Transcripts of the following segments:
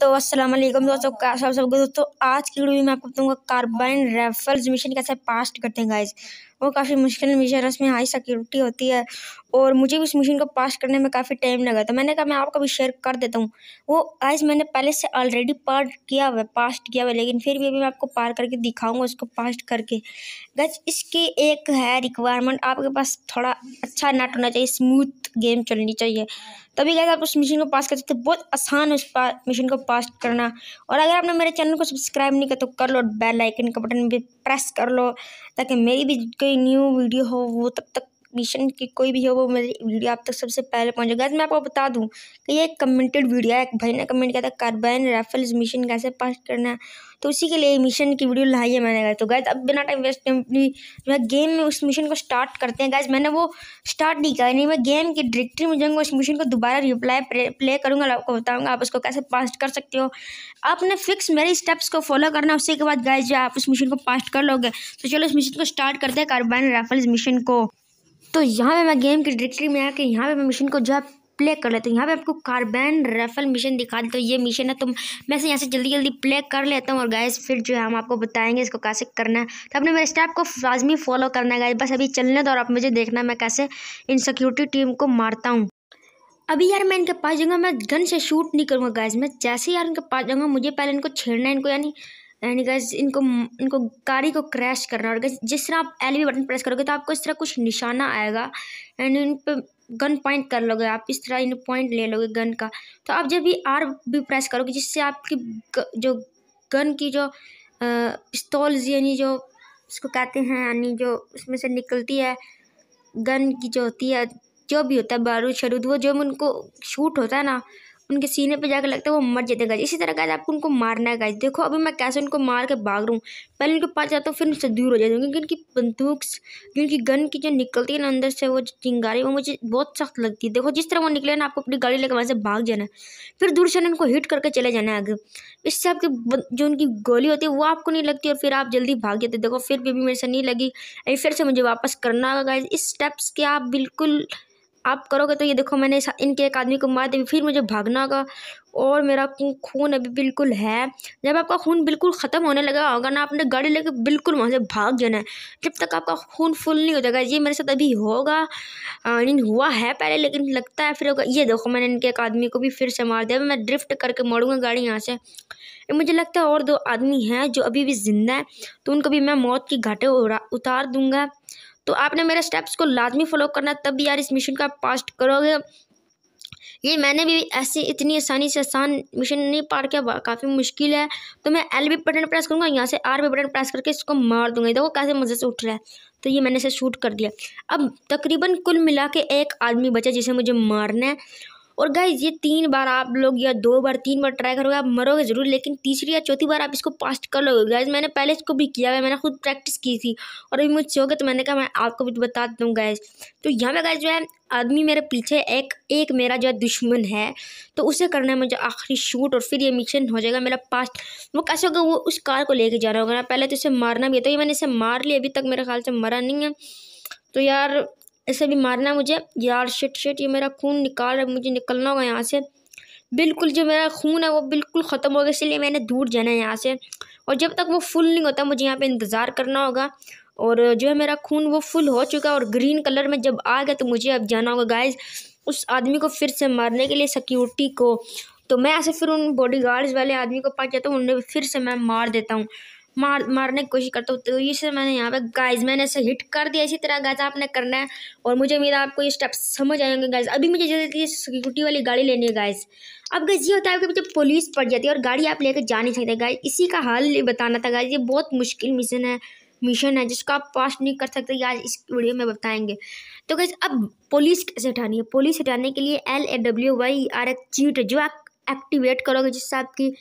तो अस्सलाम वालेकुम दोस्तों का सब सबको दोस्तों आज की वीडियो में आपको बताऊंगा कार्बाइन राइफल्स मिशन कैसे पास्ट करते हैं गाइस वो काफ़ी मुश्किल मिशन है उसमें हाई सिक्योरिटी होती है और मुझे भी उस मशीन को पास करने में काफ़ी टाइम लगा था मैंने कहा मैं आपको भी शेयर कर देता हूँ वो आइज मैंने पहले से ऑलरेडी पार किया हुआ है पास्ट किया हुआ है लेकिन फिर भी अभी मैं आपको पार करके दिखाऊंगा उसको पास्ट करके गज इसकी एक है रिक्वायरमेंट आपके पास थोड़ा अच्छा नेट होना चाहिए स्मूथ गेम चलनी चाहिए तभी गैस आप उस मशीन को पास कर सकते बहुत आसान है उस मशीन को पास करना और अगर आपने मेरे चैनल को सब्सक्राइब नहीं किया तो कर लो बेल आइकन का बटन भी प्रेस कर लो ताकि मेरी भी कोई न्यू वीडियो हो वो तब तक मिशन की कोई भी हो वो मेरी वीडियो आप तक तो सबसे पहले तो मैं आपको बता दूँ कि ये एक कमेंटेड वीडियो है एक भाई ने कमेंट किया था कार्बाइन राइफल्स मिशन कैसे पास करना है तो उसी के लिए मिशन की वीडियो लाई है मैंने गया तो गैस अब बिना टाइम वेस्ट जो है गेम में उस मिशन को स्टार्ट करते हैं गैस मैंने वो स्टार्ट नहीं किया नहीं मैं गेम की डायरेक्टरी में जाऊँगा उस मिशन को दोबारा रिप्लाई प्ले करूँगा आपको बताऊँगा आप उसको कैसे पास कर सकते हो आपने फिक्स मेरे स्टेप्स को फॉलो करना उसी के बाद गैस आप उस मिशन को पास कर लोगे तो चलो उस मिशन को स्टार्ट करते हैं कार्बाइन राइफल्स मिशन को तो यहाँ पे मैं गेम की डायरेक्टरी में आके यहाँ पे मैं मिशन को जो है प्ले कर लेता हूँ यहाँ पे आपको कार्बन रेफल मिशन दिखा देता हूँ ये मिशन है तो मैं से यहाँ से जल्दी जल्दी प्ले कर लेता हूँ और गैस फिर जो है हम आपको बताएंगे इसको कैसे करना है तो अपने मेरे स्टेप को लाजमी फॉलो करना है गैस बस अभी चलने दो और आप मुझे देखना मैं कैसे इन सिक्योरिटी टीम को मारता हूँ अभी यार मैं इनके पास जाऊँगा मैं गन से शूट नहीं करूँगा गैस मैं जैसे यार इनके पास जाऊँगा मुझे पहले इनको छेड़ना है इनको यानी एंड गैस इनको इनको गाड़ी को क्रैश करना और गैस जिस तरह आप एल बटन प्रेस करोगे तो आपको इस तरह कुछ निशाना आएगा एंड इन पर गन पॉइंट कर लोगे आप इस तरह इन पॉइंट ले लोगे गन का तो आप जब भी आर भी प्रेस करोगे जिससे आपकी ग, जो गन की जो पिस्तौल्स यानी जो इसको कहते हैं यानी जो उसमें से निकलती है गन की जो होती है जो भी होता है बारूद शरूद वो जो उनको शूट होता है ना उनके सीने पे जाकर लगता है वो मर जाते गाइज इसी तरह गाइस आपको उनको मारना है गाइज देखो अभी मैं कैसे उनको मार के भाग रहा हूँ पहले उनके पास जाता हूँ फिर उनसे दूर हो जाता हूँ क्योंकि उनकी बंदूक क्योंकि गन की जो निकलती है ना अंदर से वो चिंगारी वो मुझे बहुत सख्त लगती है देखो जिस तरह वो निकले ना आपको अपनी गाड़ी लेकर वहाँ से भाग जाना है फिर दूर से उनको हिट करके चले जाना है आगे इससे आपकी जो उनकी गोली होती है वो आपको नहीं लगती और फिर आप जल्दी भाग जाते देखो फिर भी मेरे से नहीं लगी फिर से मुझे वापस करना होगा गाइज इस स्टेप्स के आप बिल्कुल आप करोगे तो ये देखो मैंने इनके एक आदमी को मार दिया फिर मुझे भागना होगा और मेरा खून अभी बिल्कुल है जब आपका खून बिल्कुल ख़त्म होने लगा होगा ना आपने गाड़ी लेके बिल्कुल वहाँ से भाग जाना है जब तक आपका खून फुल नहीं हो जाएगा ये मेरे साथ अभी होगा नहीं हुआ है पहले लेकिन लगता है फिर होगा ये देखो मैंने इनके एक आदमी को भी फिर से मार दिया मैं ड्रिफ्ट करके मोड़ूंगा गाड़ी यहाँ से मुझे लगता है और दो आदमी हैं जो अभी भी ज़िंदा हैं तो उनको भी मैं मौत की घाटे उतार दूँगा तो आपने मेरे स्टेप्स को लाजमी फॉलो करना तब भी यार इस मिशन का पास्ट करोगे ये मैंने भी ऐसी इतनी आसानी से आसान मिशन नहीं पार किया काफ़ी मुश्किल है तो मैं एल बी बटन प्रेस करूँगा यहाँ से आर बी बटन प्रेस करके इसको मार दूँगा देखो कैसे मज़े से उठ रहा है तो ये मैंने इसे शूट कर दिया अब तकरीबन कुल मिला के एक आदमी बचा जिसे मुझे मारना है और गाइज ये तीन बार आप लोग या दो बार तीन बार ट्राई करोगे आप मरोगे ज़रूर लेकिन तीसरी या चौथी बार आप इसको पास्ट कर लोगे गाइज मैंने पहले इसको भी किया है मैंने खुद प्रैक्टिस की थी और अभी मुझसे हो गया तो मैंने कहा मैं आपको भी बता दूँ गाइज तो यहाँ पर गाइज जो है आदमी मेरे पीछे एक एक मेरा जो है दुश्मन है तो उसे करना है मुझे आखिरी शूट और फिर ये मिशन हो जाएगा मेरा पास्ट वो कैसे होगा वो उस कार को लेके जाना होगा ना पहले तो इसे मारना भी है तो ये मैंने इसे मार लिया अभी तक मेरे ख्याल से मरा नहीं है तो यार ऐसे भी मारना है मुझे यार शिट शिट ये मेरा खून निकाल रहा है मुझे निकलना होगा यहाँ से बिल्कुल जो मेरा खून है वो बिल्कुल ख़त्म हो गया इसलिए मैंने दूर जाना है यहाँ से और जब तक वो फुल नहीं होता मुझे यहाँ पे इंतज़ार करना होगा और जो है मेरा खून वो फुल हो चुका है और ग्रीन कलर में जब आ गया तो मुझे अब जाना होगा गाइज उस आदमी को फिर से मारने के लिए सिक्योरिटी को तो मैं ऐसे फिर उन बॉडी गार्ड्स वाले आदमी को पास जाता हूँ उन्हें फिर से मैं मार देता हूँ मार मारने की कोशिश करता हूँ तो इसे मैंने यहाँ पे गाइज मैंने इसे हिट कर दिया इसी तरह गाइस आपने करना है और मुझे मेरा आपको ये स्टेप समझ आएंगे गाइज अभी मुझे जल्दी सिक्योरिटी वाली गाड़ी लेनी है गाइज अब गाइस ये होता है कि मुझे पुलिस पड़ जाती है और गाड़ी आप लेकर जा नहीं सकते गाइज इसी का हाल बताना था गाइज ये बहुत मुश्किल मिशन है मिशन है जिसको आप पास नहीं कर सकते आज इस वीडियो में बताएंगे तो गैस अब पुलिस कैसे हटानी है पुलिस हटाने के लिए L A W Y R एक चीट जो आप एक्टिवेट करोगे जिससे आपकी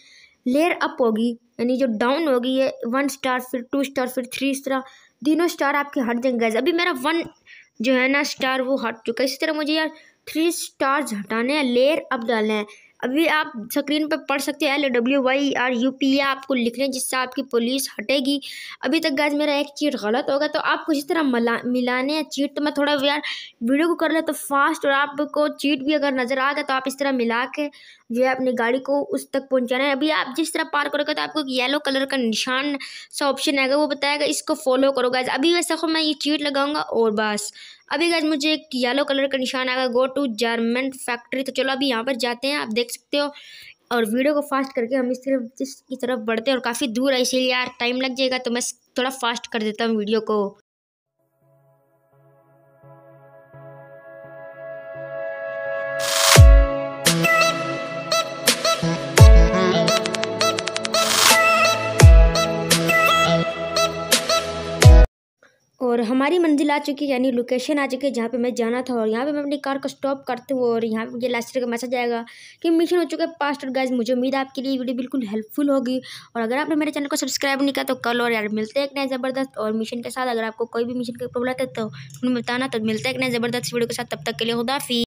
लेयर अप होगी यानी जो डाउन होगी ये वन स्टार फिर टू स्टार फिर थ्री स्टार तीनों स्टार आपके हट जाएंगे गैस अभी मेरा वन जो है ना स्टार वो हट चुका है इसी तरह मुझे यार थ्री स्टार्स हटाने हैं लेयर अप डालने हैं अभी आप स्क्रीन पर पढ़ सकते हैं L W Y R U P या आपको लिख लें जिससे आपकी पुलिस हटेगी अभी तक गैस मेरा एक चीट गलत होगा तो आपको इसी तरह मिला मिलाने या चीट तो मैं थोड़ा यार वीडियो को कर ले तो फास्ट और आपको चीट भी अगर नज़र आ गया तो आप इस तरह मिला के जो है अपनी गाड़ी को उस तक पहुंचाना है अभी आप जिस तरह पार करोगे तो आपको एक येलो कलर का निशान सा ऑप्शन आएगा वो बताएगा इसको फॉलो करो गैज अभी वैसे को मैं ये चीट लगाऊंगा और बस अभी गैज मुझे एक येलो कलर का निशान आएगा गो टू जर्मन फैक्ट्री तो चलो अभी यहाँ पर जाते हैं आप देख सकते हो और वीडियो को फास्ट करके हम इस तरफ जिस की तरफ बढ़ते हैं और काफ़ी दूर है इसीलिए यार टाइम लग जाएगा तो मैं थोड़ा फास्ट कर देता हूँ वीडियो को और हमारी मंजिल आ चुकी है यानी लोकेशन आ चुकी है जहाँ पे मैं जाना था और यहाँ पे मैं अपनी कार को स्टॉप करती हूँ और यहाँ पे मुझे लास्ट का मैसेज आएगा कि मिशन हो चुका है पास्ट और गाइज मुझे उम्मीद है आपके लिए वीडियो बिल्कुल हेल्पफुल होगी और अगर आपने मेरे चैनल को सब्सक्राइब नहीं किया तो कल और यार मिलते हैं एक नए ज़बरदस्त और मिशन के साथ अगर आपको कोई भी मिशन की प्रॉब्लम है तो उन्हें बताना तो मिलते हैं एक नए ज़बरदस्त वीडियो के साथ तब तक के लिए खुदाफी